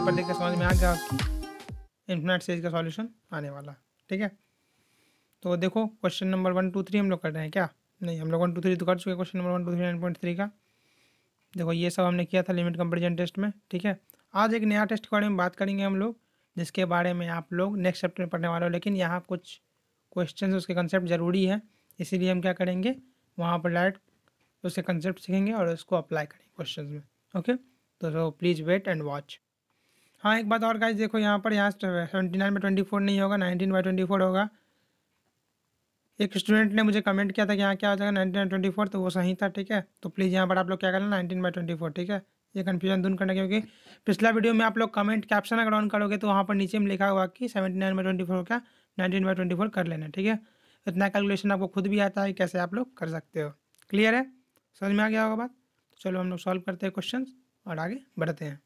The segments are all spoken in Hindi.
पेपर देख समझ में आ गया इन्फिनाइट सीरीज का सॉल्यूशन आने वाला ठीक है तो देखो question number one two three हम लोग कर रहे हैं क्या नहीं हम लोग वन टू थ्री तो कर चुके हैं question number one two three nine point three का देखो ये सब हमने किया था लिमिट कंपेरिजन टेस्ट में ठीक है आज एक नया टेस्ट के बारे में बात करेंगे हम लोग जिसके बारे में आप लोग नेक्स्ट चैप्टर में पढ़ने वाले हो लेकिन यहाँ कुछ क्वेश्चन उसके कंसेप्ट ज़रूरी है इसीलिए हम क्या करेंगे वहाँ पर डायरेक्ट उसके कंसेप्ट सीखेंगे और उसको अप्लाई करेंगे क्वेश्चन में ओके तो प्लीज़ वेट एंड वॉच हाँ एक बात और गाइज देखो यहाँ पर यहाँ seventy nine by twenty four नहीं होगा नाइनटीन बाई ट्वेंटी फोर होगा एक स्टूडेंट ने मुझे कमेंट किया था कि यहाँ क्या हो जाएगा नाइनटीन बाई ट्वेंटी फोर तो वो सही था ठीक है तो प्लीज़ यहाँ पर आप लोग क्या करना नाइनटीन बाई ट्वेंटी फोर ठीक है ये कन्फ्यूजन दून करना क्योंकि पिछला वीडियो में आप लोग कमेंट कैप्शन अगर ऑन करोगे तो वहाँ पर नीचे में लिखा हुआ कि seventy nine by twenty four का नाइनटीन बाई ट्वेंटी फोर कर लेना ठीक है इतना कैलकुलेशन आपको खुद भी आता है कैसे आप लोग कर सकते हो क्लियर है समझ में आ गया होगा बात चलो हम लोग सॉल्व करते हैं क्वेश्चन और आगे बढ़ते हैं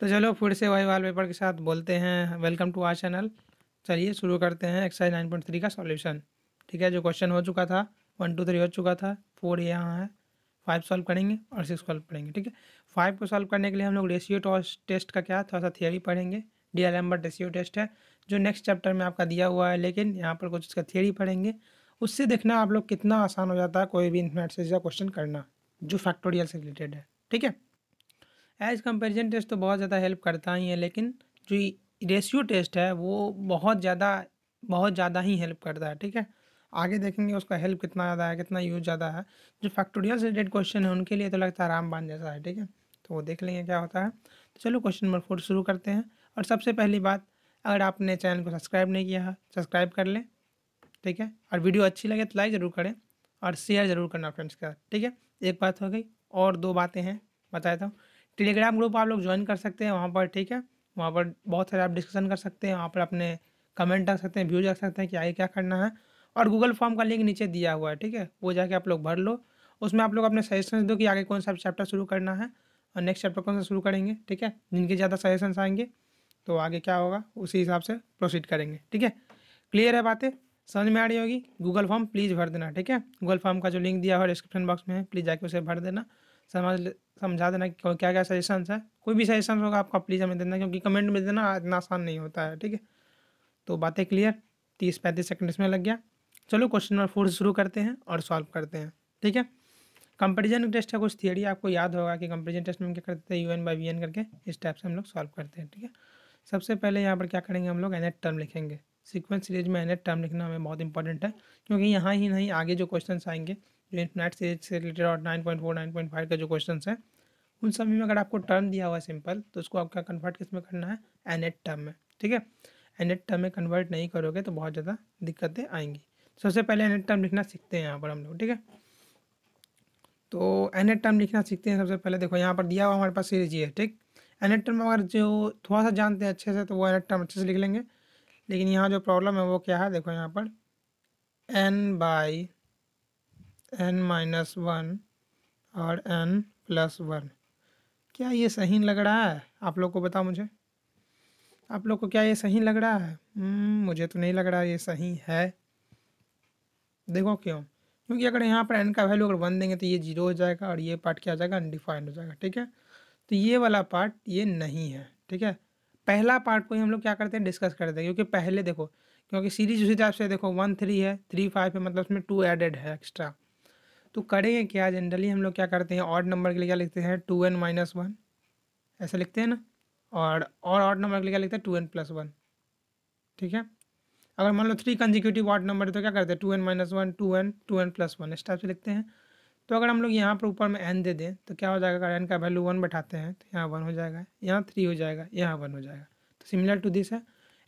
तो चलो फिर से वही वाल पेपर के साथ बोलते हैं वेलकम टू आर चैनल चलिए शुरू करते हैं एक्सरसाइज नाइन पॉइंट थ्री का सॉल्यूशन ठीक है जो क्वेश्चन हो चुका था वन टू थ्री हो चुका था फोर यहाँ है फाइव सॉल्व करेंगे और सिक्स सॉल्व करेंगे ठीक है फाइव को सॉल्व करने के लिए हम लोग रेशियो टॉस टेस्ट का क्या थोड़ा सा थियोरी पढ़ेंगे d'Alembert ratio test है जो नेक्स्ट चैप्टर में आपका दिया हुआ है लेकिन यहाँ पर कुछ उसका थियोरी पढ़ेंगे उससे देखना आप लोग कितना आसान हो जाता है कोई भी मैथ्स या क्वेश्चन करना जो फैक्टोरियल से रिलेटेड है ठीक है एज कंपेरिजन टेस्ट तो बहुत ज़्यादा हेल्प करता ही है लेकिन जो रेशियो टेस्ट है वो बहुत ज़्यादा बहुत ज़्यादा ही हेल्प करता है ठीक है आगे देखेंगे उसका हेल्प कितना ज़्यादा है कितना यूज ज़्यादा है जो फैक्टोरियल रिलेटेड क्वेश्चन है उनके लिए तो लगता है रामबान जैसा है ठीक है तो वो देख लेंगे क्या होता है तो चलो क्वेश्चन नंबर फोर शुरू करते हैं और सबसे पहली बात अगर आपने चैनल को सब्सक्राइब नहीं किया है सब्सक्राइब कर लें ठीक है और वीडियो अच्छी लगे तो लाइक ज़रूर करें और शेयर ज़रूर करना फ्रेंड्स का ठीक है एक बात हो गई और दो बातें हैं बताया था टेलीग्राम ग्रुप आप लोग ज्वाइन कर सकते हैं वहाँ पर ठीक है वहाँ पर बहुत सारे आप डिस्कशन कर सकते हैं वहाँ पर अपने कमेंट रख सकते हैं व्यूज रख सकते हैं कि आगे क्या करना है और गूगल फॉर्म का लिंक नीचे दिया हुआ है ठीक है वो जाके आप लोग भर लो उसमें आप लोग अपने सजेशन दो कि आगे कौन सा चैप्टर शुरू करना है और नेक्स्ट चैप्टर कौन सा शुरू करेंगे ठीक है जिनके ज़्यादा सजेशंस आएंगे तो आगे क्या होगा उसी हिसाब से प्रोसीड करेंगे ठीक है क्लियर है बातें समझ में आ रही होगी गूगल फॉर्म प्लीज़ भर देना ठीक है गूगल फॉर्म का जो लिंक दिया हुआ है डिस्क्रिप्शन बॉक्स में है प्लीज़ जाके उसे भर देना समझ समझा देना कि क्या क्या सजेशन है कोई भी सजेशन होगा आपका प्लीज़ हमें देना क्योंकि कमेंट में देना इतना आसान नहीं होता है ठीक है तो बातें क्लियर तीस पैंतीस सेकंड इसमें लग गया चलो क्वेश्चन नंबर फोर शुरू करते हैं और सॉल्व करते हैं ठीक है कंपेरिजन टेस्ट का कुछ थियरी आपको याद होगा कि कंपेरिजन टेस्ट में हम क्या करते थे U N by V N करके इस टाइप से हम लोग सॉल्व करते हैं ठीक है सबसे पहले यहाँ पर क्या करेंगे हम लोग एन टर्म लिखेंगे सीक्वेंस सीरीज में एन टर्म लिखना हमें बहुत इंपॉर्टेंट है क्योंकि यहाँ ही नहीं आगे जो क्वेश्चन आएंगे जो इन्फिनाइट सीरीज से रिलेटेड और nine point four nine point five का जो क्वेश्चन है उन सभी में अगर आपको टर्म दिया हुआ है सिंपल तो उसको आपका कन्वर्ट किस में करना है एन एट टर्म में ठीक है एन एट टर्म में कन्वर्ट नहीं करोगे तो बहुत ज़्यादा दिक्कतें आएंगी सबसे पहले एन एट टर्म लिखना सीखते हैं यहाँ पर हम लोग ठीक है तो एन एट टर्म लिखना सीखते हैं सबसे पहले देखो यहाँ पर दिया हुआ हमारे पास सीरीज ये है ठीक एन एट टर्म अगर जो थोड़ा सा जानते हैं अच्छे से तो वो एन एट टर्म अच्छे से लिख लेंगे लेकिन यहाँ जो प्रॉब्लम है वो क्या है देखो यहाँ पर N by N minus one और एन प्लस वन क्या ये सही लग रहा है आप लोग को बताओ मुझे आप लोग को क्या ये सही लग रहा है हम्म, मुझे तो नहीं लग रहा ये सही है देखो क्यों क्योंकि अगर यहाँ पर एन का वैल्यू अगर वन देंगे तो ये जीरो हो जाएगा और ये पार्ट क्या हो जाएगा अनडिफाइंड हो जाएगा ठीक है तो ये वाला पार्ट ये नहीं है ठीक है पहला पार्ट को ही हम लोग क्या करते हैं डिस्कस करते हैं क्योंकि पहले देखो क्योंकि सीरीज उसी हिसाब से देखो वन थ्री है थ्री फाइव है मतलब उसमें टू एडेड है एक्स्ट्रा तो करेंगे क्या जनरली हम लोग क्या करते हैं ऑड नंबर के लिए क्या लिखते हैं टू एन माइनस वन ऐसा लिखते हैं ना और और ऑड नंबर के लिए क्या लिखते हैं टू एन प्लस वन ठीक है अगर मान लो थ्री कंजिक्यूटिव ऑड नंबर है तो क्या करते हैं two N minus one two N to N plus one इस टाइप से लिखते हैं तो अगर हम लोग यहाँ पर ऊपर में एन दे दें तो क्या हो जाएगा अगर एन का वैल्यू वन बैठाते हैं तो यहाँ वन हो जाएगा यहाँ थ्री हो जाएगा यहाँ वन हो जाएगा तो सिमिलर टू दिस है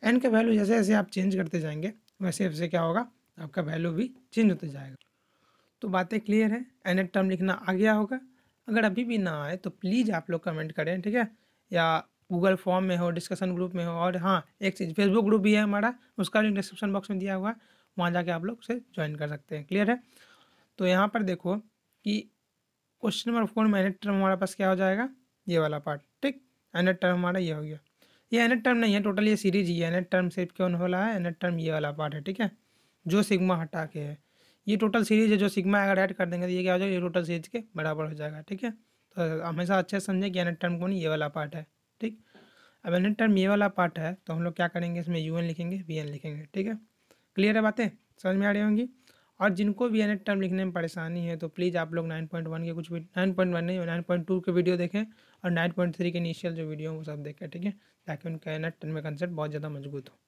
एन का वैल्यू जैसे जैसे आप चेंज करते जाएंगे वैसे वैसे क्या होगा आपका वैल्यू भी चेंज होते जाएगा तो बातें क्लियर है एन टर्म लिखना आ गया होगा अगर अभी भी ना आए तो प्लीज़ आप लोग कमेंट करें ठीक है या गूगल फॉर्म में हो डिस्कशन ग्रुप में हो और हाँ एक चीज़ फेसबुक ग्रुप भी है हमारा उसका लिंक डिस्क्रिप्शन बॉक्स में दिया हुआ है वहाँ जाके आप लोग उसे ज्वाइन कर सकते हैं क्लियर है तो यहाँ पर देखो कि क्वेश्चन नंबर फोर में एनेट टर्म हमारे पास क्या हो जाएगा ये वाला पार्ट ठीक एनेट टर्म हमारा ये हो गया ये एनेट टर्म नहीं है टोटल ये सीरीज ही एनेट टर्म सिर्फ क्यों वाला है एनेट टर्म ये वाला पार्ट है ठीक है जो सिग्मा हटा के है ये टोटल सीरीज है जो सिग्मा अगर ऐड कर देंगे तो ये क्या हो जाएगा ये टोटल सीरीज के बराबर हो जाएगा ठीक है तो हमेशा अच्छे से समझें कि अनेट टर्म कौन ये वाला पार्ट है ठीक अब अनेट टर्म ये वाला पार्ट है तो हम लोग क्या करेंगे इसमें यू लिखेंगे वी लिखेंगे ठीक है क्लियर है बातें समझ में आ रही होंगी और जिनको भी अनेट टर्म लिखने में परेशानी है तो प्लीज़ आप लोग नाइन पॉइंट वन के कुछ भी नाइन पॉइंट वन नहीं नाइन पॉइंट टू के वीडियो देखें और नाइन पॉइंट थ्री के इनिशियल जो वीडियो वो सब देखें ठीक है ताकि उनका अनेट टर्म में कंसेप्ट बहुत ज़्यादा मजबूत हो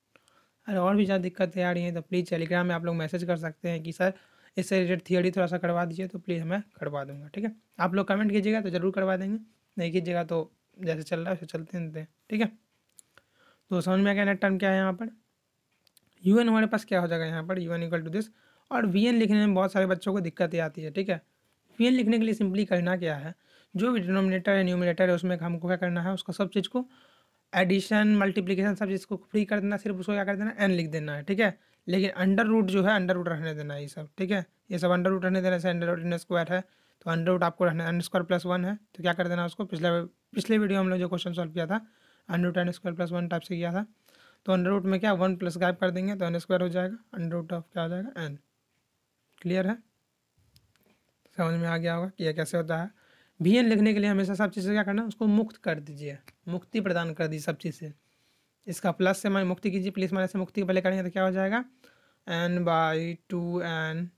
और और भी ज़्यादा दिक्कतें आ रही हैं तो प्लीज़ टेलीग्राम में आप लोग मैसेज कर सकते हैं कि सर इससे रिलेटेड थियोरी थोड़ा सा करवा दीजिए तो प्लीज़ मैं करवा दूंगा ठीक है आप लोग कमेंट कीजिएगा तो ज़रूर करवा देंगे नहीं कीजिएगा तो जैसे चल रहा है वैसे चलते रहते हैं ठीक है तो समझ में आ गया नेट टर्म क्या है यहाँ पर यू एन हमारे पास क्या हो जाएगा यहाँ पर U N equal to this और वी एन लिखने में बहुत सारे बच्चों को दिक्कतें आती है ठीक है वी एन लिखने के लिए सिंपली करना क्या है जो भी डिनोमिनेटर है न्यूमिनेटर है उसमें हमको क्या करना है उसका सब चीज़ को एडिशन मल्टीप्लीकेशन सब चीज़ को फ्री कर देना सिर्फ उसको क्या कर देना एन लिख देना है ठीक है लेकिन अंडर रूट जो है अंडर रूट रहने देना ये सब ठीक है ये सब अंडर रूट रहने देना से अंडर रूट इन स्क्वायर है तो अंडर रूट आपको रहना अंडर स्क्वायर प्लस वन है तो क्या कर देना उसको पिछले पिछले वीडियो हम लोग जो क्वेश्चन सॉल्व किया था under root N square plus one type से किया था तो अंडर रूट में क्या वन प्लस गायब कर देंगे तो एन स्क्वायर हो जाएगा अंडर रूट ऑफ क्या हो जाएगा एन क्लियर है समझ में आ गया होगा कि यह कैसे होता है भी लिखने के लिए हमेशा सब चीज़ से क्या करना उसको मुक्त कर दीजिए मुक्ति प्रदान कर दीजिए सब चीज़ से इसका प्लस से माइनस मुक्ति कीजिए प्लस माइनस से मुक्ति पहले करेंगे तो क्या हो जाएगा N by two N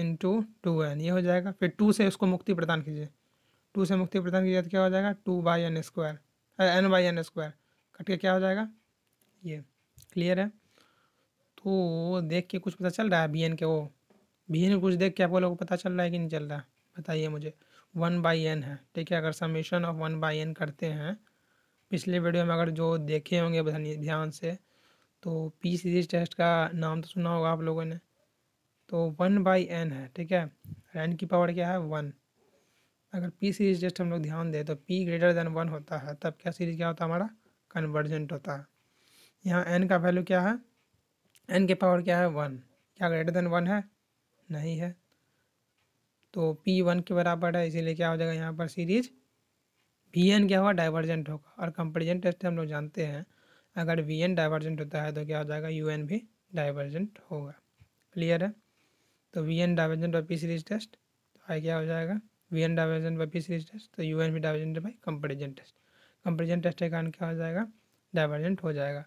into two two N ये हो जाएगा फिर टू से उसको मुक्ति प्रदान कीजिए टू से मुक्ति प्रदान कीजिए तो क्या हो जाएगा two by N square N by N square cut के क्या हो जाएगा ये क्लियर है तो देख के कुछ पता चल रहा है बी एन के वो बी एन कुछ देख के आप लोगों को पता चल रहा है कि नहीं चल रहा बताइए मुझे वन बाई एन है ठीक है अगर summation of one by N करते हैं पिछले वीडियो में अगर जो देखे होंगे नहीं ध्यान से तो पी सीरीज टेस्ट का नाम तो सुना होगा आप लोगों ने तो वन बाई एन है ठीक है एन की पावर क्या है वन अगर पी सीरीज टेस्ट हम लोग ध्यान दें तो पी ग्रेटर देन वन होता है तब क्या सीरीज क्या होता है हमारा कन्वर्जेंट होता है यहाँ एन का वैल्यू क्या है एन के पावर क्या है वन क्या ग्रेटर देन वन है नहीं है तो पी वन के बराबर है इसीलिए क्या हो जाएगा यहाँ पर सीरीज वी एन क्या होगा डाइवर्जेंट होगा और कंपेरिजन टेस्ट हम लोग जानते हैं अगर वी एन डाइवर्जेंट होता है तो क्या हो जाएगा यू एन भी डाइवर्जेंट होगा क्लियर है तो वी एन डाइवर्जेंट और पी सीरीज टेस्ट तो आई क्या हो जाएगा V N divergent by P series test तो यू एन भी divergent by comparison test comparison test के कारण क्या हो जाएगा डाइवर्जेंट हो जाएगा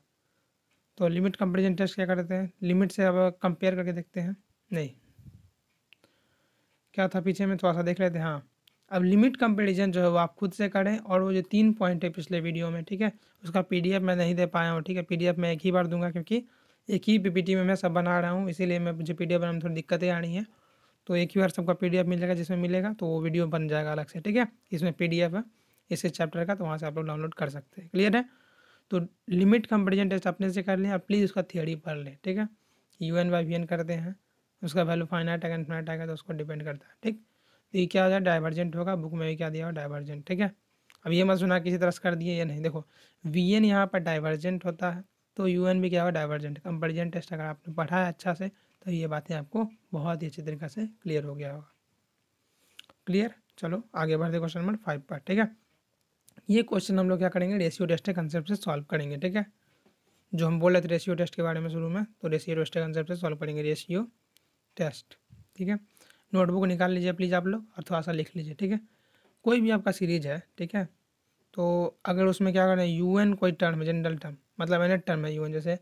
तो लिमिट कंपेरिजन टेस्ट क्या करते हैं लिमिट से अब कंपेयर करके देखते हैं नहीं क्या था पीछे में थोड़ा सा देख रहे थे हाँ अब लिमिट कंपेरिजन जो है वो आप खुद से करें और वो जो तीन पॉइंट है पिछले वीडियो में ठीक है उसका पी मैं नहीं दे पाया हूँ ठीक है पी मैं एक ही बार दूंगा क्योंकि एक ही पीपीटी में मैं सब बना रहा हूँ इसीलिए मैं मुझे पी बनाने में थोड़ी दिक्कतें आ रही हैं तो एक ही बार सबका पी मिल जाएगा जिसमें मिलेगा तो वो वीडियो बन जाएगा अलग से ठीक है इसमें पी है इस चैप्टर का तो वहाँ से आप लोग डाउनलोड कर सकते हैं क्लियर है तो लिमिट कंपेरिजन टेस्ट अपने से कर लें और प्लीज़ उसका थियोरी पढ़ लें ठीक है यू एन वी एन करते हैं उसका वैल्यू फाइनाइट आएगा इनफाइनाइट आएगा तो उसको डिपेंड करता है ठीक तो ये क्या हो जाएगा डाइवर्जेंट होगा बुक में भी क्या दिया हो डाइवर्जेंट ठीक है अब ये मत सुना किसी तरह से कर दिए या नहीं देखो वी एन यहाँ पर डाइवर्जेंट होता है तो यू एन भी क्या होगा डाइवर्जेंट कंपेरिजन टेस्ट अगर आपने पढ़ा है अच्छा से तो ये बातें आपको बहुत ही अच्छी तरीके से क्लियर हो गया होगा क्लियर चलो आगे बढ़ते क्वेश्चन नंबर फाइव पर ठीक है ये क्वेश्चन हम लोग क्या करेंगे रेशियो टेस्ट के कंसेप्ट से सॉल्व करेंगे ठीक है जो हम बोल रहे थे रेशियो टेस्ट के बारे में शुरू में तो रेशियो टेस्ट के कंसेप्ट से सॉल्व करेंगे रेशियो टेस्ट ठीक है नोटबुक निकाल लीजिए प्लीज़ आप लोग और थोड़ा सा लिख लीजिए ठीक है कोई भी आपका सीरीज है ठीक है तो अगर उसमें क्या करें यू एन कोई टर्म है जनरल टर्म मतलब एन टर्म है यू एन जैसे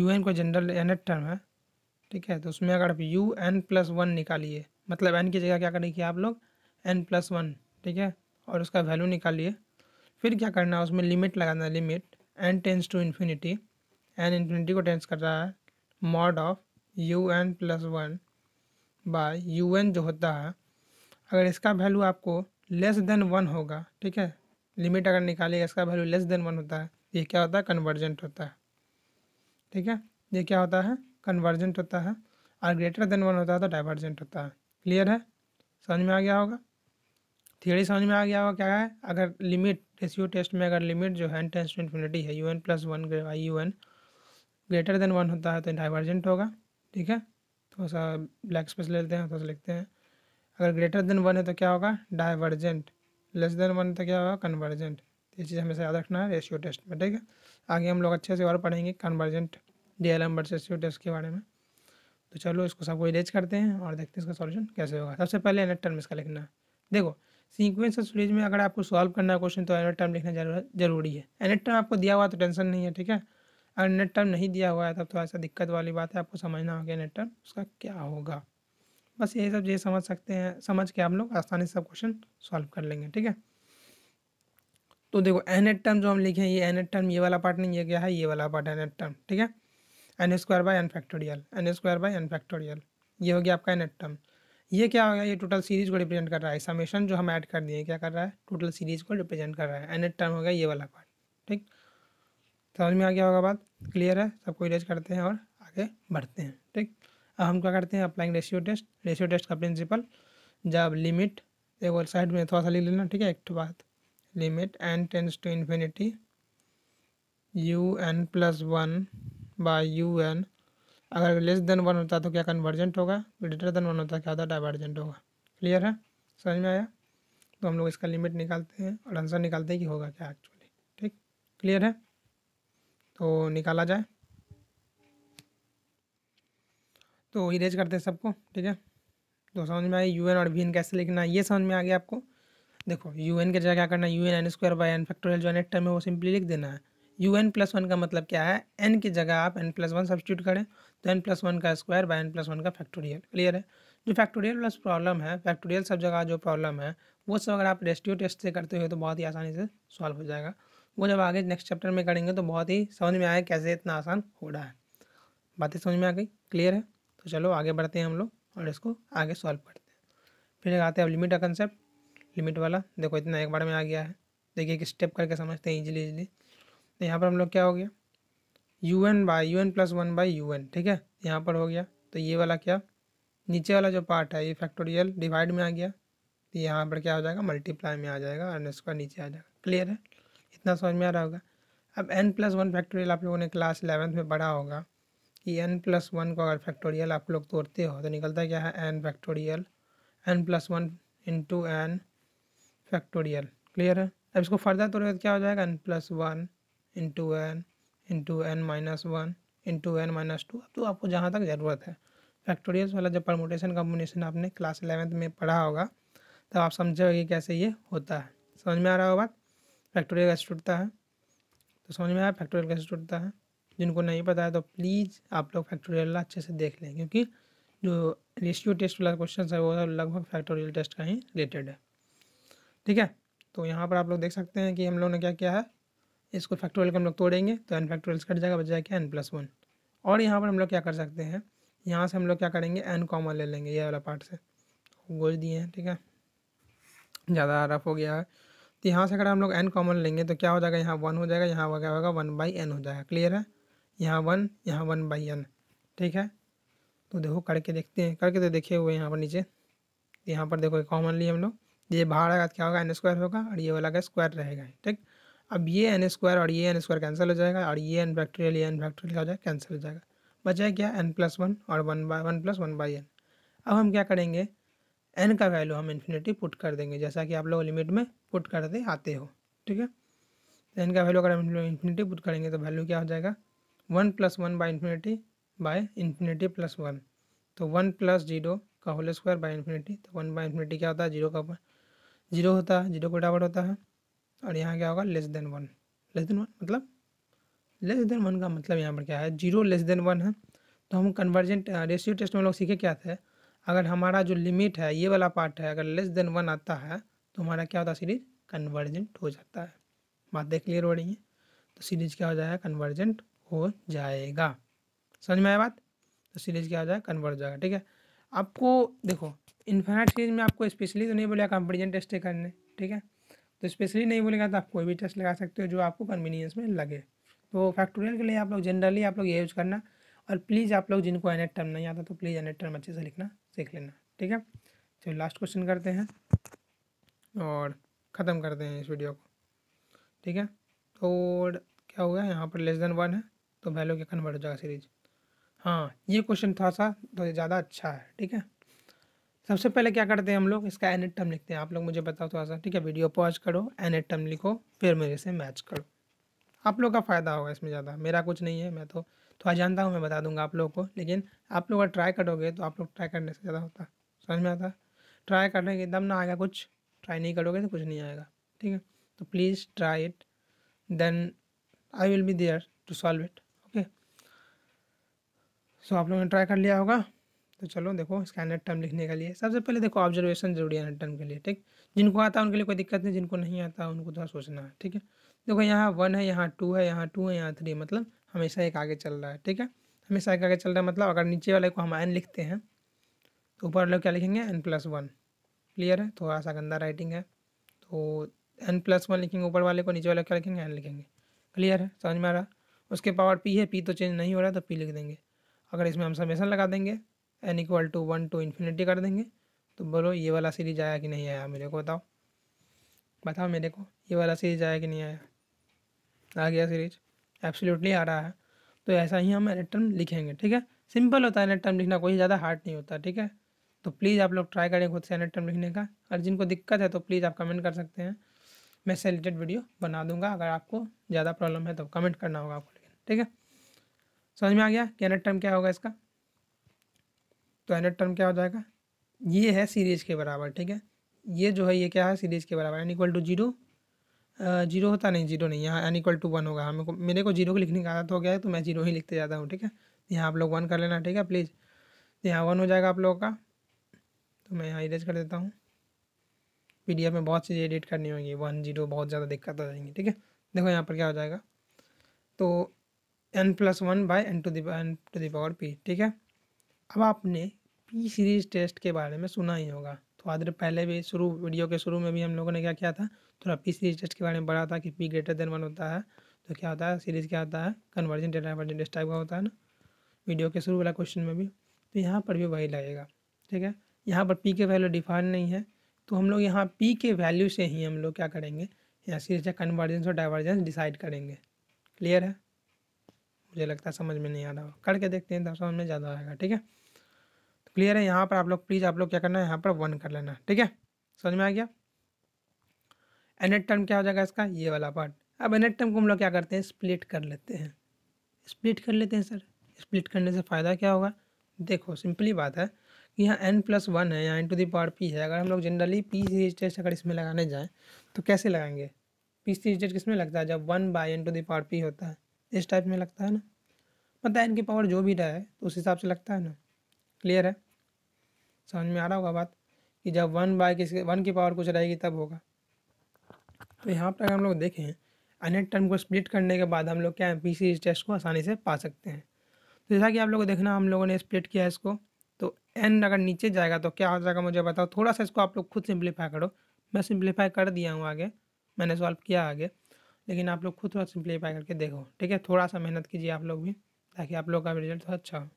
यू एन कोई जनरल एन टर्म है ठीक है तो उसमें अगर आप यू एन प्लस वन निकालिए मतलब एन की जगह क्या करेंगे आप लोग एन प्लस वन ठीक है और उसका वैल्यू निकालिए फिर क्या करना है उसमें लिमिट लगाना है limit N tends to infinity N infinity को टेंस कर रहा है mod of U N plus one by U N जो होता है अगर इसका वैल्यू आपको लेस देन वन होगा ठीक है लिमिट अगर निकालिएगा इसका वैल्यू लेस देन वन होता है ये क्या होता है कन्वर्जेंट होता है ठीक है ये क्या होता है कन्वर्जेंट होता है और ग्रेटर देन वन होता है तो डाइवर्जेंट होता है क्लियर है समझ में आ गया होगा थियोरी समझ में आ गया होगा क्या है अगर लिमिट रेशियो टेस्ट में अगर लिमिट जो है टेंस टू इन्फिनिटी है U N plus one by U N greater than one होता है तो डाइवर्जेंट होगा ठीक है थोड़ा सा ब्लैक स्पेस ले लेते हैं थोड़ा सा लिखते हैं अगर ग्रेटर देन वन है तो क्या होगा डाइवर्जेंट लेस देन वन तो क्या होगा कन्वर्जेंट तो ये चीज़ हमेशा याद रखना है रेशियो टेस्ट में ठीक है आगे हम लोग अच्छे से और पढ़ेंगे convergent D'Alembert ratio test के बारे में तो चलो इसको सबको इरेज करते हैं और देखते हैं इसका सॉल्यूशन कैसे होगा सबसे पहले एनेट टर्म इसका लिखना है देखो सीक्वेंस और सीरीज में अगर आपको सॉल्व करना है क्वेश्चन तो एनेट टर्म लिखना जरूरी है एनेट टर्म आपको दिया हुआ तो टेंशन नहीं है ठीक है अगर नेट टर्म नहीं दिया हुआ है तब थोड़ा तो सा दिक्कत वाली बात है आपको समझना होगा नेट टर्म उसका क्या होगा बस यही सब ये समझ सकते हैं समझ के आप लोग आसानी से सब क्वेश्चन सॉल्व कर लेंगे ठीक है तो देखो एन एट टर्म जो हम लिखे हैं ये एन एट टर्म ये वाला पार्ट नहीं ये गया है ये वाला पार्ट एन एट टर्म ठीक है N square by N factorial N square by N factorial ये हो गया आपका एन एट टर्म ये क्या हो गया ये टोटल सीरीज को रिप्रेजेंट कर रहा है समेशन जो हम ऐड कर दिए क्या कर रहा है टोटल सीरीज को रिप्रेजेंट कर रहा है एन एट टर्म हो गया ये वाला पार्ट ठीक समझ में आ गया होगा बात क्लियर है सबको इरेज करते हैं और आगे बढ़ते हैं ठीक अब हम क्या करते हैं applying ratio test ratio test का प्रिंसिपल जब लिमिट एक और साइड में थोड़ा सा लिख लेना ठीक है एक बात limit N tends to infinity U N plus one by U N अगर लेस देन वन होता तो क्या कन्वर्जेंट होगा ग्रेटर देन वन होता क्या होता डाइवर्जेंट होगा क्लियर है समझ में आया तो हम लोग इसका लिमिट निकालते हैं और आंसर निकालते हैं कि होगा क्या एक्चुअली ठीक क्लियर है तो निकाला जाए तो इरेज करते हैं सबको ठीक है तो समझ में आई यू एन और वी एन कैसे लिखना है ये समझ में आ गया आपको देखो यू एन के जगह क्या करना है U N N square by N factorial जो नेट टर्म है वो सिंपली लिख देना है यू एन प्लस वन का मतलब क्या है एन की जगह आप एन प्लस वन सब्सिट्यूट करें तो एन प्लस वन का square by N plus one का फैक्टोरियल क्लियर है जो फैक्टोरियल प्लस प्रॉब्लम है फैक्टोरियल सब जगह जो प्रॉब्लम है वो सब अगर आप रेस्टियो टेस्ट से करते हो तो बहुत ही आसानी से सॉल्व हो जाएगा वो जब आगे नेक्स्ट चैप्टर में करेंगे तो बहुत ही समझ में आया कैसे इतना आसान हो रहा है बातें समझ में आ गई क्लियर है तो चलो आगे बढ़ते हैं हम लोग और इसको आगे सॉल्व करते हैं फिर आते हैं अब लिमिट का कंसेप्ट लिमिट वाला देखो इतना एक बार में आ गया है देखिए कि स्टेप करके समझते हैं इजीली इजीली तो यहाँ पर हम लोग क्या हो गया U N by U N plus one by U N ठीक है यहाँ पर हो गया तो ये वाला क्या नीचे वाला जो पार्ट है ये फैक्टोरियल डिवाइड में आ गया तो यहाँ पर क्या हो जाएगा मल्टीप्लाई में आ जाएगा और इसका नीचे आ जाएगा क्लियर है इतना समझ में आ रहा होगा अब एन प्लस वन फैक्टोरियल आप लोगों ने क्लास इलेवेंथ में पढ़ा होगा कि एन प्लस वन को अगर फैक्टोरियल आप लोग तोड़ते हो तो निकलता क्या है N factorial N plus one into N factorial clear है अब इसको फर्दर तोड़े तो क्या हो जाएगा N plus one into N into N minus one into N minus two अब तो आपको जहाँ तक ज़रूरत है फैक्टोरियल्स वाला जब परमोटेशन कम्बिनेशन आपने क्लास इलेवंथ में पढ़ा होगा तब तो आप समझोगे कैसे ये होता है समझ में आ रहा होगा बात फैक्टोरियल कैसे टूटता है तो समझ में आया फैक्टोरियल कैसे टूटता है जिनको नहीं पता है तो प्लीज़ आप लोग फैक्टोरियल अच्छे से देख लें क्योंकि जो रेशियो टेस्ट वाला क्वेश्चन है वो तो लगभग फैक्टोरियल टेस्ट का ही रिलेटेड है ठीक है तो यहाँ पर आप लोग देख सकते हैं कि हम लोग ने क्या किया है इसको फैक्टोरियल को हम लोग तोड़ेंगे तो एन फैक्टोरियल कट जाएगा बच जाएगा एन प्लस वन और यहाँ पर हम लोग क्या कर सकते हैं यहाँ से हम लोग क्या करेंगे एन कॉमन ले लेंगे ये वाला पार्ट से गोल दिए हैं ठीक है ज़्यादा रफ हो गया है तो यहाँ से अगर हम लोग एन कॉमन लेंगे तो क्या हो जाएगा यहाँ वन हो जाएगा यहाँ क्या होगा वन बाई एन हो जाएगा क्लियर है यहाँ वन यहाँ वन बाई एन ठीक है तो देखो करके देखते हैं करके तो देखे हुए यहाँ पर नीचे तो यहाँ पर देखो कॉमनली हम लोग ये बाहर आएगा तो क्या होगा एन स्क्वायर होगा और ये वाला का स्क्वायर रहेगा ठीक अब ये एन स्क्वायर और ये एन स्क्वायर कैंसिल हो जाएगा और ये एन फैक्ट्रियल ये एन फैक्ट्रियल हो जाएगा कैंसिल हो जाएगा बचा क्या एन प्लस वन और one by one plus one by N अब हम क्या करेंगे एन का वैल्यू हम इन्फिनिटी पुट कर देंगे जैसा कि आप लोग लिमिट में पुट करते आते हो ठीक है तो एन का वैल्यू अगर हम इन्फिनिटी पुट करेंगे तो वैल्यू क्या हो जाएगा one plus one by infinity by infinity plus one तो वन प्लस जीरो का होल स्क्वायर बाई इन्फिनिटी तो वन बाई इन्फिनिटी क्या होता है जीरो का जीरो होता है जीरो को बराबर होता है और यहाँ क्या होगा less than one less than one मतलब लेस देन वन का मतलब यहाँ पर क्या है जीरो लेस देन वन है तो हम कन्वर्जेंट रेशियो टेस्ट में लोग सीखे क्या थे अगर हमारा जो लिमिट है ये वाला पार्ट है अगर लेस देन वन आता है तो हमारा क्या होता है सीरीज कन्वर्जेंट हो जाता है बातें क्लियर हो रही हैं तो सीरीज क्या हो जाएगा कन्वर्जेंट हो जाएगा समझ में आया बात तो सीरीज क्या हो जाएगा कन्वर्ट हो जाएगा ठीक है आपको देखो इन्फाइनाइट सीरीज में आपको स्पेशली तो नहीं बोलेगा कंपेरिजन टेस्ट करने ठीक है तो स्पेशली नहीं बोलेगा तो आप कोई भी टेस्ट लगा सकते हो जो आपको कन्वीनियंस में लगे तो फैक्टोरियल के लिए आप लोग जनरली आप लोग ये यूज़ करना और प्लीज़ आप लोग जिनको एनेट टर्म नहीं आता तो प्लीज़ एन टर्म अच्छे से लिखना सीख लेना ठीक है चलो लास्ट क्वेश्चन करते हैं और ख़त्म करते हैं इस वीडियो को ठीक है और तो क्या हुआ यहाँ पर लेस देन वन है तो वैल्यू क्या कन्वर्ट हो जाएगा सीरीज हाँ ये क्वेश्चन थोड़ा सा तो ज़्यादा अच्छा है ठीक है सबसे पहले क्या करते हैं हम लोग इसका एन टर्म लिखते हैं आप लोग मुझे बताओ थोड़ा सा ठीक है वीडियो पॉज करो एन टर्म लिखो फिर मेरे से मैच करो आप लोग का फ़ायदा होगा इसमें ज़्यादा मेरा कुछ नहीं है मैं तो तो आज जानता हूँ मैं बता दूंगा आप लोगों को लेकिन आप लोग अगर ट्राई करोगे तो आप लोग ट्राई करने से ज़्यादा होता समझ में आता ट्राई करने के दम ना आएगा कुछ ट्राई नहीं करोगे तो कुछ नहीं आएगा ठीक है तो please try it then I will be there to solve it okay so आप लोगों ने ट्राई कर लिया होगा तो चलो देखो इसका नेट टर्म लिखने के लिए सबसे पहले देखो ऑब्जर्वेशन जरूरी है नेट टर्म के लिए ठीक जिनको आता है उनके लिए कोई दिक्कत नहीं जिनको नहीं आता उनको थोड़ा सोचना है ठीक है देखो यहाँ वन है यहाँ टू है यहाँ टू है यहाँ थ्री मतलब हमेशा एक आगे चल रहा है ठीक है हमेशा एक आगे चल रहा है मतलब अगर नीचे वाले को हम एन लिखते हैं तो ऊपर लोग क्या लिखेंगे एन प्लस वन क्लियर है थोड़ा सा गंदा राइटिंग है तो एन प्लस वन लिखेंगे ऊपर वाले को नीचे वाले क्या लिखेंगे एन लिखेंगे क्लियर है समझ में आ रहा उसके पावर पी है पी तो चेंज नहीं हो रहा तो पी लिख देंगे अगर इसमें हम समेसन लगा देंगे N equal to one to infinity कर देंगे तो बोलो ये वाला सीरीज आया कि नहीं आया मेरे को बताओ बताओ मेरे को ये वाला सीरीज आया कि नहीं आया आ गया सीरीज एब्सोल्युटली आ रहा है तो ऐसा ही हम एनेट टर्म लिखेंगे ठीक है सिंपल होता है एनेट टर्म लिखना कोई ज़्यादा हार्ड नहीं होता ठीक है तो प्लीज़ आप लोग ट्राई करें खुद से एनेट टर्म लिखने का और जिनको दिक्कत है तो प्लीज़ आप कमेंट कर सकते हैं मैं सेलेटेड रिलेटेड वीडियो बना दूंगा अगर आपको ज़्यादा प्रॉब्लम है तो कमेंट करना होगा आपको लेकिन ठीक है समझ में आ गया कि एनेट टर्म क्या होगा इसका तो एनेट टर्म क्या हो जाएगा ये है सीरीज के बराबर ठीक है ये जो है ये क्या है सीरीज के बराबर N equal to zero zero होता नहीं जीरो नहीं यहाँ एन इक्वल टू वन होगा हमें को मेरे को जीरो को लिखने का आदत हो गया है तो मैं जीरो ही लिखते जाता हूँ ठीक है यहाँ आप लोग वन कर लेना ठीक है प्लीज़ यहाँ वन हो जाएगा आप लोगों का तो मैं यहाँ इरेज कर देता हूँ पी में बहुत चीज़ें एडिट करनी होगी वन जीरो बहुत ज़्यादा दिक्कत हो जाएंगी ठीक है देखो यहाँ पर क्या हो जाएगा तो N plus one by N to the N to the power P ठीक है अब आपने पी सीरीज टेस्ट के बारे में सुना ही होगा तो आदर पहले भी शुरू वीडियो के शुरू में भी हम लोगों ने क्या किया था थोड़ा पी सीरीज टेस्ट के बारे में पढ़ा था कि पी ग्रेटर देन वन होता है तो क्या होता है सीरीज़ क्या होता है कन्वर्जेंट डेटावर्जन डाइवर्जेंट इस टाइप का होता है ना वीडियो के शुरू वाला क्वेश्चन में भी तो यहाँ पर भी वही लगेगा ठीक है यहाँ पर पी के वैल्यू डिफाइन नहीं है तो हम लोग यहाँ पी के वैल्यू से ही हम लोग क्या करेंगे यहाँ सीरीज या कन्वर्जेंस और डाइवर्जेंस डिसाइड करेंगे क्लियर है मुझे लगता है समझ में नहीं आ रहा करके देखते हैं तब समझ में ज़्यादा आएगा ठीक है तो क्लियर है यहाँ पर आप लोग प्लीज़ आप लोग क्या करना है यहाँ पर वन कर लेना ठीक है समझ में आ गया एनेट टर्म क्या हो जाएगा इसका ये वाला पार्ट अब एनेट टर्म को हम लोग क्या करते हैं स्प्लिट कर लेते हैं स्प्लिट कर लेते हैं सर स्प्लिट करने से फ़ायदा क्या होगा देखो सिंपली बात है कि यहाँ एन प्लस वन है यहाँ N to the power P है अगर हम लोग जनरली पी सीरीज टेस्ट अगर इसमें लगाने जाएँ तो कैसे लगाएंगे पी सीरीज टेस्ट किस में लगता है जब one by N to the power P होता है इस टाइप में लगता है ना पता है एन की पावर जो भी रहा है तो उस हिसाब से लगता है ना क्लियर है समझ में आ रहा होगा बात कि जब वन बाई किस वन की पावर कुछ रहेगी तब होगा तो यहाँ पर अगर हम लोग देखें अनेट टर्म को स्प्लिट करने के बाद हम लोग क्या पी सी टेस्ट को आसानी से पा सकते हैं तो जैसा कि आप लोग को देखना हम लोगों ने स्प्लिट किया इसको तो एन अगर नीचे जाएगा तो क्या हो जाएगा मुझे बताओ थोड़ा सा इसको आप लोग खुद सिंप्लीफाई करो मैं सिंप्लीफाई कर दिया हूँ आगे मैंने सॉल्व किया आगे लेकिन आप लोग खुद थोड़ा सिंप्लीफाई करके देखो ठीक है थोड़ा सा मेहनत कीजिए आप लोग भी ताकि आप लोग का रिजल्ट थोड़ा अच्छा हो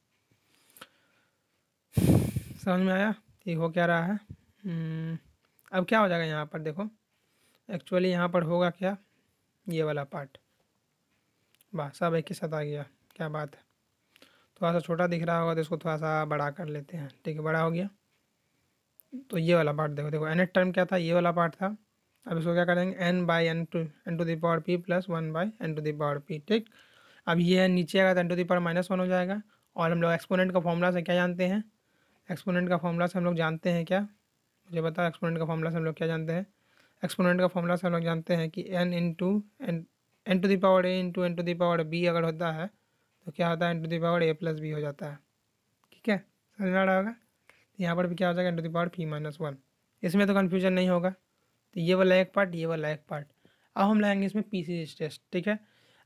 समझ में आया ये हो क्या रहा है हम्म, अब क्या हो जाएगा यहाँ पर देखो एक्चुअली यहाँ पर होगा क्या ये वाला पार्ट वाह सब एक ही साथ आ गया क्या बात है थोड़ा सा छोटा दिख रहा होगा तो इसको थोड़ा सा बड़ा कर लेते हैं ठीक है बड़ा हो गया तो ये वाला पार्ट देखो देखो एन एट टर्म क्या था ये वाला पार्ट था अब इसको क्या करेंगे N by N to N to the power P plus one by N to the power P ठीक अब ये है नीचे आएगा तो N to the power minus one हो जाएगा और हम लोग एक्सपोनेंट का फॉर्मूला से क्या जानते हैं एक्सपोनेंट का फॉर्मूला से हम लोग जानते हैं क्या मुझे बताओ एक्सपोनेंट का फॉर्मूला से हम लोग क्या जानते हैं एक्सपोनेंट का फॉर्मूला से हम लोग जानते हैं कि N into N N to the power A into N to the power B अगर होता है तो क्या होता है N to the power A plus B हो जाता है ठीक है समझ में आ रहा होगा तो यहाँ पर भी क्या हो जाएगा N to the power P minus one इसमें तो कन्फ्यूजन नहीं होगा तो ये वाला एक पार्ट ये वाला एक पार्ट अब हम लाएंगे इसमें पी सी टेस्ट ठीक है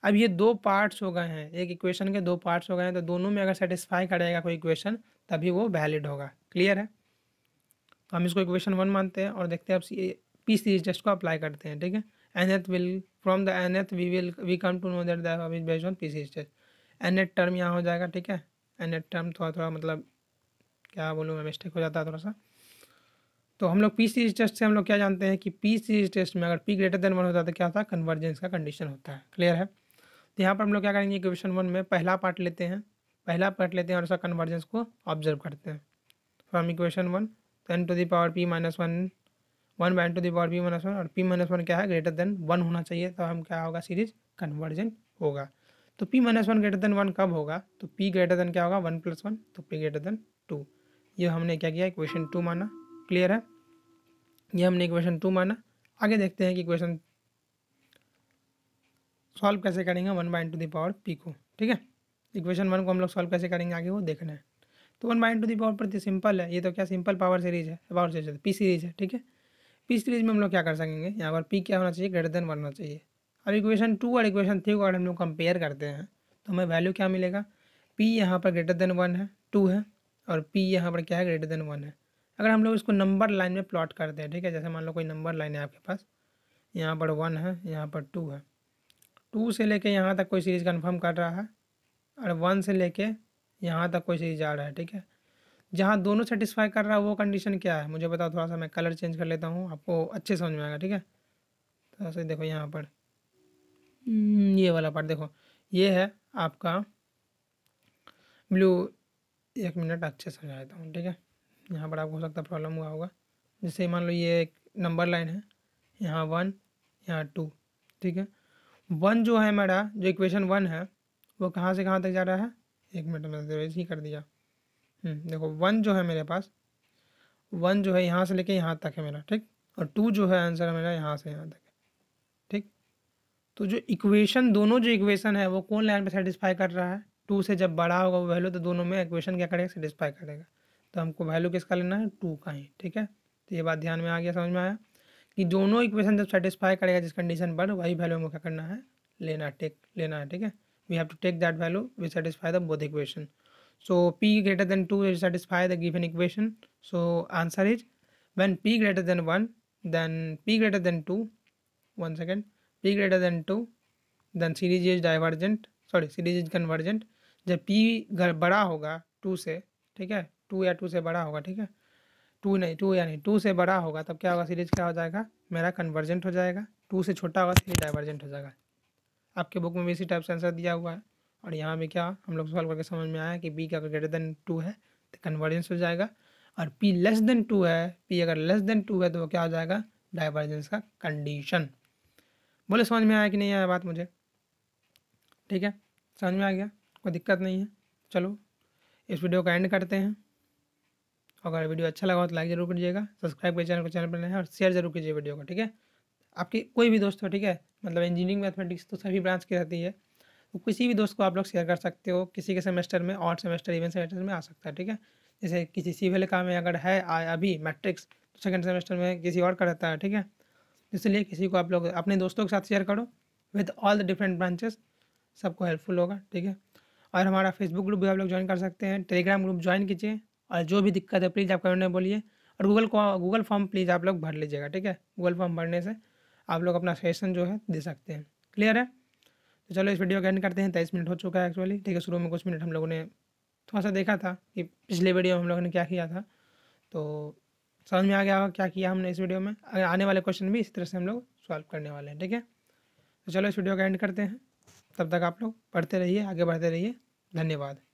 अब ये दो पार्ट्स हो गए हैं एक इक्वेशन के दो पार्ट्स हो गए हैं तो दोनों में अगर सेटिस्फाई करेगा कोई इक्वेशन तभी वो वैलिड होगा क्लियर है तो हम इसको इक्वेशन वन मानते हैं और देखते हैं अब पी सीरीज टेस्ट को अप्लाई करते हैं ठीक है nth will from the nth we will we come to know that is based on P series test एथ टर्म यहाँ हो जाएगा ठीक है एथ टर्म थोड़ा थोड़ा मतलब क्या बोलूँ मैं मिस्टेक हो जाता है थोड़ा सा तो हम लोग पी सीरीज टेस्ट से हम लोग क्या जानते हैं कि पी सीरीज टेस्ट में अगर पी ग्रेटर देन वन होता है तो क्या होता है कन्वर्जेंस का कंडीशन होता है क्लियर है तो यहाँ पर हम लोग क्या करेंगे क्वेश्चन वन में पहला पार्ट लेते हैं पहला पार्ट लेते हैं और उसका कन्वर्जेंस को ऑब्जर्व करते हैं from equation one N to the power P minus one one by two the power B minus one और पी माइनस वन क्या है ग्रेटर देन वन होना चाहिए तो हम क्या होगा सीरीज कन्वर्जन होगा तो P minus one greater than one कब होगा तो पी ग्रेटर देन क्या होगा वन प्लस वन तो पी ग्रेटर देन टू ये हमने क्या किया इक्वेशन टू माना क्लियर है ये हमने इक्वेशन टू माना आगे देखते हैं कि इक्वेशन सॉल्व कैसे करेंगे one by two the power P को ठीक है इक्वेशन वन को हम लोग सॉल्व कैसे करेंगे आगे वो देखना है तो वन बाई टू दावर प्रति तो सिंपल है ये तो क्या सिंपल पावर सीरीज है पावर सीरीज है पी सीरीज है ठीक है पी सीरीज में हम लोग क्या कर सकेंगे यहाँ पर पी क्या होना चाहिए ग्रेटर देन वन होना चाहिए अब इक्वेशन टू और इक्वेशन थ्री को अगर हम लोग कंपेयर करते हैं तो हमें वैल्यू क्या मिलेगा पी यहाँ पर ग्रेटर देन वन है टू है और पी यहाँ पर क्या है ग्रेटर देन वन है अगर हम लोग इसको नंबर लाइन में प्लॉट करते हैं ठीक है जैसे मान लो कोई नंबर लाइन है आपके पास यहाँ पर वन है यहाँ पर टू है टू से लेके यहाँ तक कोई सीरीज़ कन्फर्म कर रहा है और वन से लेके यहाँ तक कोई सीरीज आ रहा है ठीक है जहाँ दोनों सेटिस्फाई कर रहा है वो कंडीशन क्या है मुझे बताओ थोड़ा सा मैं कलर चेंज कर लेता हूँ आपको अच्छे समझ में आएगा ठीक है थोड़ा सा देखो यहाँ पर हम्म, ये वाला पार्ट देखो ये है आपका ब्लू एक मिनट अच्छे से देता हूँ ठीक है यहाँ पर आपको हो सकता प्रॉब्लम हुआ होगा जैसे मान लो ये एक नंबर लाइन है यहाँ वन यहाँ टू ठीक है वन जो है मेरा जो इक्वेशन वन है वो कहाँ से कहाँ तक जा रहा है एक मिनट में ही कर दिया हम्म, देखो वन जो है मेरे पास वन जो है यहाँ से लेके यहाँ तक है मेरा ठीक और टू जो है आंसर है मेरा यहाँ से यहाँ तक है ठीक तो जो इक्वेशन दोनों जो इक्वेशन है वो कौन लाइन पे सेटिस्फाई कर रहा है टू से जब बड़ा होगा वो वैल्यू तो दोनों में इक्वेशन क्या करेगा सेटिस्फाई करेगा तो हमको वैल्यू किसका लेना है टू का ही ठीक है तो ये बात ध्यान में आ गया समझ में आया कि दोनों इक्वेशन जब सेटिस्फाई करेगा जिस कंडीशन पर वही वैल्यू हमको क्या करना है लेना टेक लेना है ठीक है we have to take that value we satisfy the both equation So p greater than 2 will satisfy the given equation. So answer is when p greater than 1 then p greater than 2 one second p greater than 2 then series is divergent sorry series is convergent जब p घर बड़ा होगा टू से ठीक है टू या टू से बड़ा होगा ठीक है टू नहीं टू या नहीं टू से बड़ा होगा तब क्या होगा सीरीज क्या हो जाएगा मेरा कन्वर्जेंट हो जाएगा टू से छोटा होगा सीरीज डाइवर्जेंट हो जाएगा आपके बुक में भी इसी टाइप से आंसर दिया हुआ है और यहाँ पे क्या हम लोग सॉल्व करके समझ में आया कि बी का अगर ग्रेटर देन टू है तो कन्वर्जेंस हो जाएगा और पी लेस देन टू है पी अगर लेस देन टू है तो वो क्या हो जाएगा डाइवर्जेंस का कंडीशन बोले समझ में आया कि नहीं आया बात मुझे ठीक है समझ में आ गया कोई दिक्कत नहीं है चलो इस वीडियो का एंड करते हैं अगर वीडियो अच्छा लगा हो तो लाइक जरूर कीजिएगा सब्सक्राइब करिए चैनल को चैनल पर है और शेयर जरूर कीजिए वीडियो को ठीक है आपके कोई भी दोस्त हो ठीक है मतलब इंजीनियरिंग मैथमेटिक्स तो सभी ब्रांच की रहती है वो किसी भी दोस्त को आप लोग शेयर कर सकते हो किसी के सेमेस्टर में और सेमेस्टर इवन सेमेस्टर में आ सकता है ठीक है जैसे किसी सिविल का में अगर है अभी मैट्रिक्स तो सेकेंड सेमेस्टर में किसी और का रहता है ठीक है इसलिए किसी को आप लोग अपने दोस्तों के साथ शेयर करो with all the different branches सबको हेल्पफुल होगा ठीक है और हमारा फेसबुक ग्रुप भी आप लोग ज्वाइन कर सकते हैं टेलीग्राम ग्रुप ज्वाइन कीजिए और जो भी दिक्कत है प्लीज़ आप कमेंट में बोलिए और गूगल को गूगल फॉर्म प्लीज़ आप लोग भर लीजिएगा ठीक है गूगल फॉर्म भरने से आप लोग अपना सेशन जो है दे सकते हैं क्लियर है तो चलो इस वीडियो का एंड करते हैं तेईस मिनट हो चुका है एक्चुअली ठीक है शुरू में कुछ मिनट हम लोगों ने थोड़ा सा देखा था कि पिछले वीडियो में हम लोगों ने क्या किया था तो समझ में आ गया होगा क्या किया हमने इस वीडियो में आने वाले क्वेश्चन भी इसी तरह से हम लोग सॉल्व करने वाले हैं ठीक है तो चलो इस वीडियो का एंड करते हैं तब तक आप लोग पढ़ते रहिए आगे बढ़ते रहिए धन्यवाद